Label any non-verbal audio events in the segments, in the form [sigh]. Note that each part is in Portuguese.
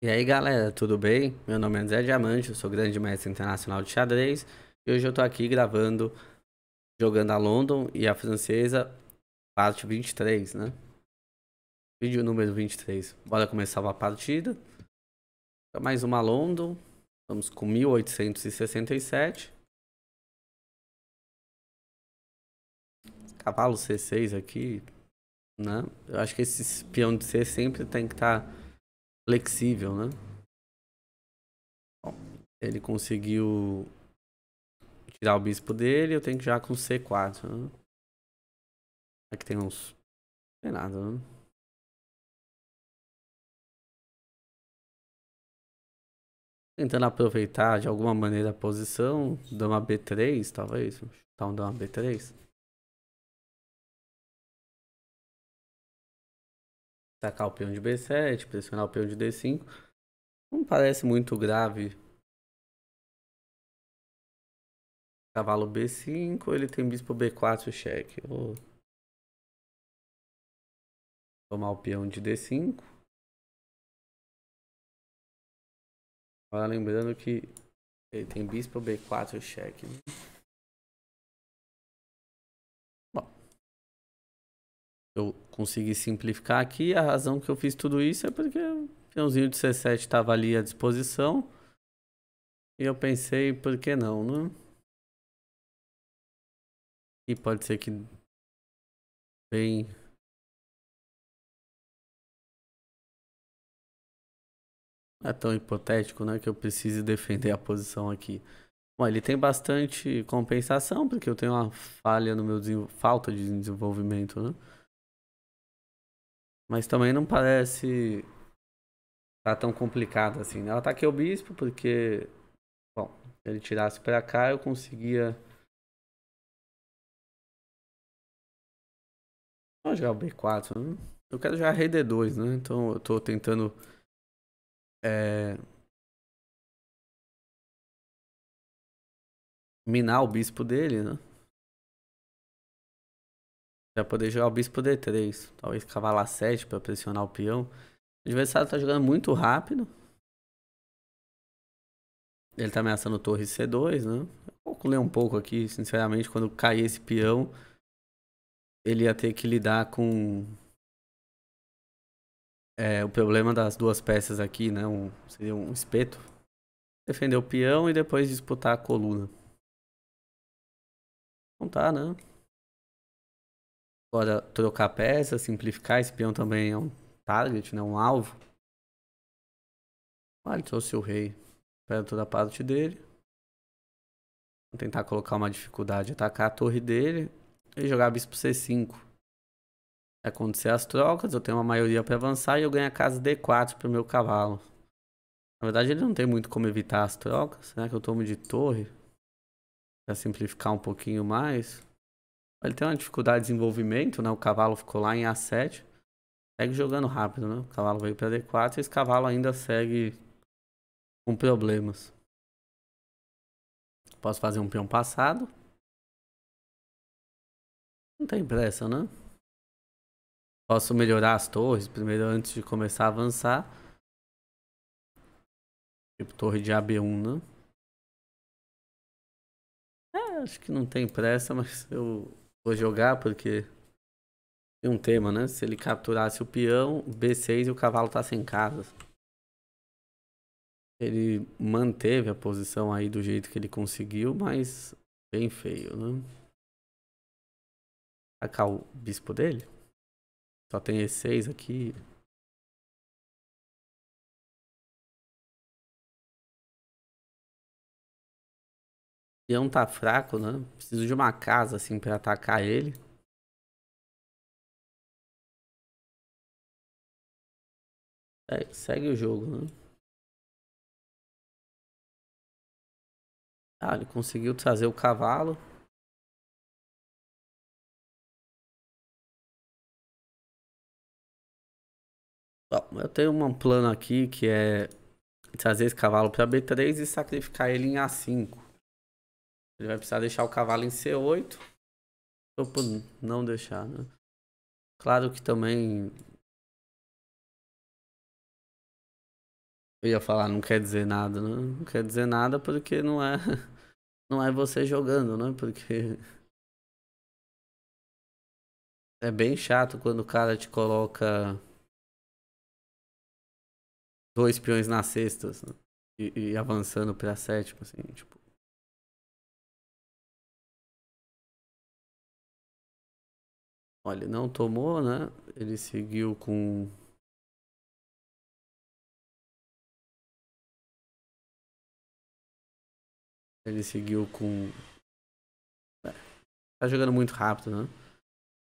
E aí galera, tudo bem? Meu nome é André Diamante, eu sou grande mestre internacional de xadrez e hoje eu tô aqui gravando, jogando a London e a francesa, parte 23, né? Vídeo número 23. Bora começar a partida. Então, mais uma London, estamos com 1867. Cavalo C6 aqui, né? Eu acho que esse peão de C sempre tem que estar... Tá flexível, né? Bom, ele conseguiu tirar o bispo dele, eu tenho que já com C4, né? Aqui é tem uns... Não tem nada, né? Tentando aproveitar de alguma maneira a posição, dama B3, talvez, chutar um dama B3. Sacar o peão de B7, pressionar o peão de D5. Não parece muito grave. Cavalo B5, ele tem bispo B4 cheque. Vou tomar o peão de D5. Agora lembrando que ele tem bispo B4 cheque. consegui simplificar aqui. A razão que eu fiz tudo isso é porque o peãozinho de C7 estava ali à disposição. E eu pensei, por que não, né? E pode ser que bem é tão hipotético, né, que eu precise defender a posição aqui. Bom, ele tem bastante compensação, porque eu tenho uma falha no meu falta de desenvolvimento, né? Mas também não parece tá tão complicado assim. Né? Eu ataquei tá o bispo porque, bom, se ele tirasse para cá, eu conseguia. Vamos jogar o B4, né? Eu quero já rei D2, né? Então eu tô tentando. É... Minar o bispo dele, né? Já poder jogar o bispo D3. É Talvez cavalar 7 para pressionar o peão. O adversário tá jogando muito rápido. Ele tá ameaçando torre C2, né? Eu calculei um pouco aqui, sinceramente, quando cair esse peão, ele ia ter que lidar com é, o problema das duas peças aqui, né? Um, seria um espeto. Defender o peão e depois disputar a coluna. Não tá, né? Agora, trocar peça, simplificar, esse peão também é um target, né? Um alvo. Ah, ele trouxe o rei. Pega toda a parte dele. Vou tentar colocar uma dificuldade. Atacar a torre dele e jogar bispo C5. acontecer as trocas, eu tenho uma maioria para avançar e eu ganho a casa D4 pro meu cavalo. Na verdade, ele não tem muito como evitar as trocas. Será né? que eu tomo de torre? Pra simplificar um pouquinho mais. Ele tem uma dificuldade de desenvolvimento, né? O cavalo ficou lá em A7. Segue jogando rápido, né? O cavalo veio para D4 e esse cavalo ainda segue com problemas. Posso fazer um peão passado. Não tem pressa, né? Posso melhorar as torres primeiro antes de começar a avançar. Tipo torre de AB1, né? É, acho que não tem pressa, [laughs] mas eu Vou jogar porque tem um tema, né? Se ele capturasse o peão, B6 e o cavalo tá sem casas. Ele manteve a posição aí do jeito que ele conseguiu, mas bem feio, né? Atacar o bispo dele. Só tem E6 aqui. peão tá fraco, né? Preciso de uma casa, assim, pra atacar ele. É, segue o jogo, né? Ah, ele conseguiu trazer o cavalo. Bom, eu tenho um plano aqui que é trazer esse cavalo para B3 e sacrificar ele em A5. Ele vai precisar deixar o cavalo em C8. Ou não deixar, né? Claro que também. Eu ia falar, não quer dizer nada, né? Não quer dizer nada porque não é. [laughs] Não é você jogando, né? Porque. É bem chato quando o cara te coloca. Dois peões nas cestas, né? e, e avançando pra sétima, assim, tipo. Olha, não tomou, né? Ele seguiu com Ele seguiu com. É, tá jogando muito rápido, né?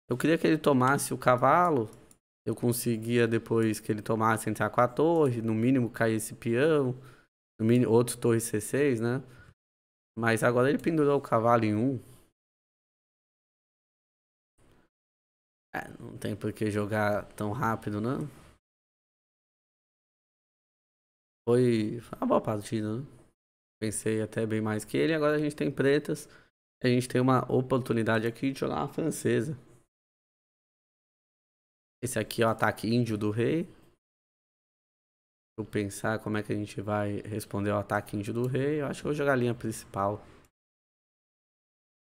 Eu queria que ele tomasse o cavalo. Eu conseguia depois que ele tomasse entrar com a torre. No mínimo cair esse peão. No mínimo, outro torre C6, né? Mas agora ele pendurou o cavalo em um. É, não tem por que jogar tão rápido, não. Né? Foi, uma boa partida, né? Pensei até bem mais que ele. Agora a gente tem pretas. A gente tem uma oportunidade aqui de jogar uma francesa. Esse aqui é o ataque índio do rei. Vou pensar como é que a gente vai responder ao ataque índio do rei. Eu acho que eu vou jogar a linha principal.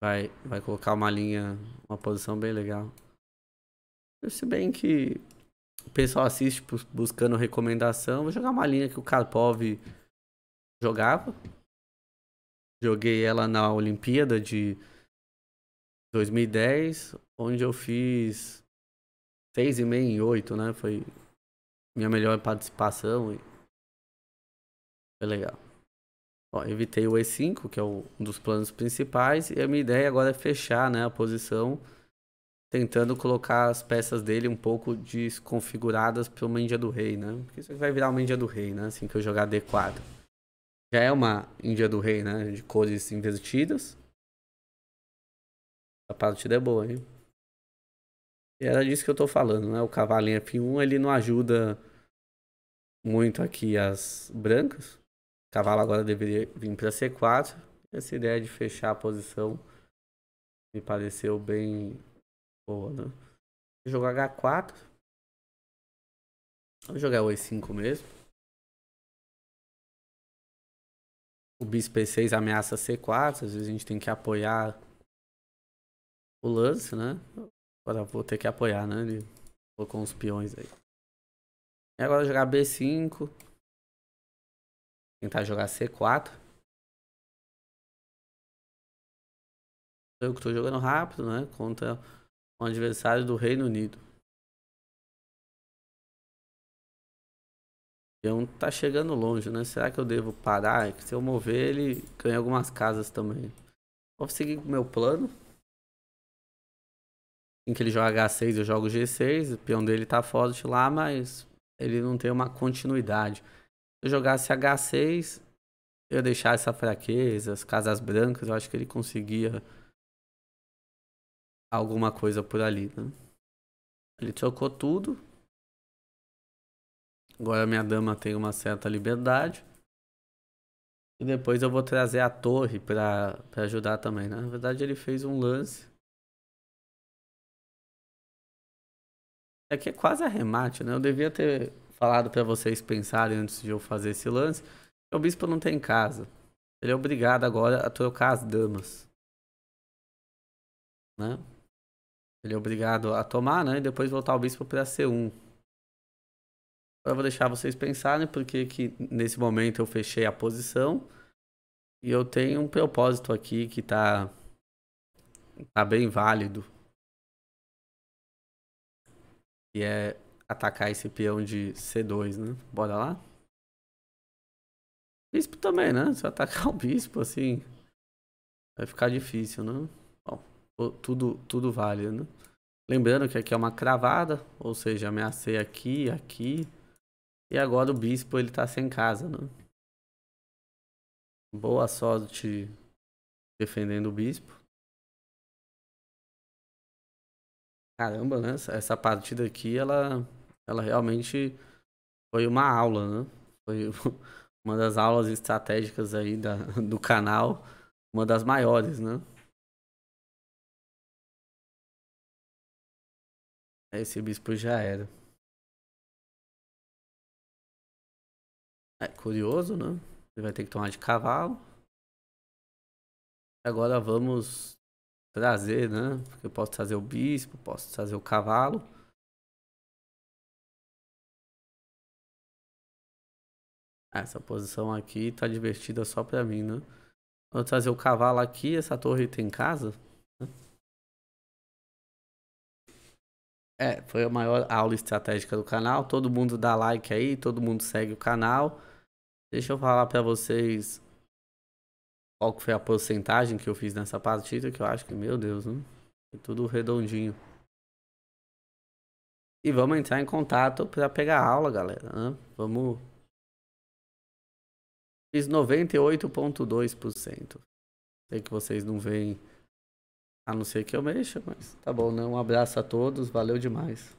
Vai, vai colocar uma linha, uma posição bem legal. Se bem que o pessoal assiste tipo, buscando recomendação, vou jogar uma linha que o Karpov jogava. Joguei ela na Olimpíada de 2010, onde eu fiz 6,5 em 8, né? Foi minha melhor participação e foi legal. Ó, evitei o E5, que é um dos planos principais, e a minha ideia agora é fechar né, a posição tentando colocar as peças dele um pouco desconfiguradas pelo uma Índia do Rei, né? Porque isso vai virar uma Índia do Rei, né? Assim que eu jogar D4. Já é uma Índia do Rei, né? De cores invertidas. A partida é boa, hein? E era disso que eu tô falando, né? O cavalinho F1, ele não ajuda muito aqui as brancas. O cavalo agora deveria vir para C4. Essa ideia de fechar a posição me pareceu bem Boa, né? jogar H4. vamos jogar o E5 mesmo. O bispo E6 ameaça C4. Às vezes a gente tem que apoiar o lance, né? Agora vou ter que apoiar, né? Ele colocou uns peões aí. E agora jogar B5. Tentar jogar C4. Eu que tô jogando rápido, né? contra um adversário do Reino Unido. Então tá chegando longe, né? Será que eu devo parar? É que se eu mover, ele ganha algumas casas também. Vou seguir com o meu plano. Em que ele joga H6, eu jogo G6. O peão dele tá forte lá, mas ele não tem uma continuidade. Se eu jogasse H6, eu ia deixar essa fraqueza, as casas brancas, eu acho que ele conseguia alguma coisa por ali, né? Ele trocou tudo. Agora minha dama tem uma certa liberdade. E depois eu vou trazer a torre pra, pra ajudar também, né? Na verdade ele fez um lance. É que é quase arremate, né? Eu devia ter falado para vocês pensarem antes de eu fazer esse lance. O bispo não tem casa. Ele é obrigado agora a trocar as damas. Né? Ele é obrigado a tomar, né? E depois voltar ao bispo para ser um. Agora eu vou deixar vocês pensarem porque que nesse momento eu fechei a posição e eu tenho um propósito aqui que tá, tá bem válido. Que é atacar esse peão de C2, né? Bora lá? Bispo também, né? Se eu atacar [laughs] o bispo, assim, vai ficar difícil, né? tudo, tudo vale, né? Lembrando que aqui é uma cravada, ou seja, ameacei aqui, aqui. E agora o bispo ele tá sem casa, né? Boa sorte defendendo o bispo. Caramba, né? Essa partida aqui, ela, ela realmente foi uma aula, né? Foi [laughs] uma das aulas estratégicas aí da, do canal, uma das maiores, né? Esse bispo já era. É curioso, né? Ele vai ter que tomar de cavalo. Agora vamos trazer, né? Porque eu posso trazer o bispo, posso trazer o cavalo. Ah, essa posição aqui tá divertida só pra mim, né? Vou trazer o cavalo aqui, essa torre tem casa. Né? É, foi a maior aula estratégica do canal. Todo mundo dá like aí, todo mundo segue o canal. Deixa eu falar para vocês qual que foi a porcentagem que eu fiz nessa partida, que eu acho que, meu Deus, né? Foi tudo redondinho. E vamos entrar em contato para pegar aula, galera. Né? Vamos. Fiz 98,2%. Sei que vocês não veem a não ser que eu mexa, mas tá bom, né? Um abraço a todos, valeu demais.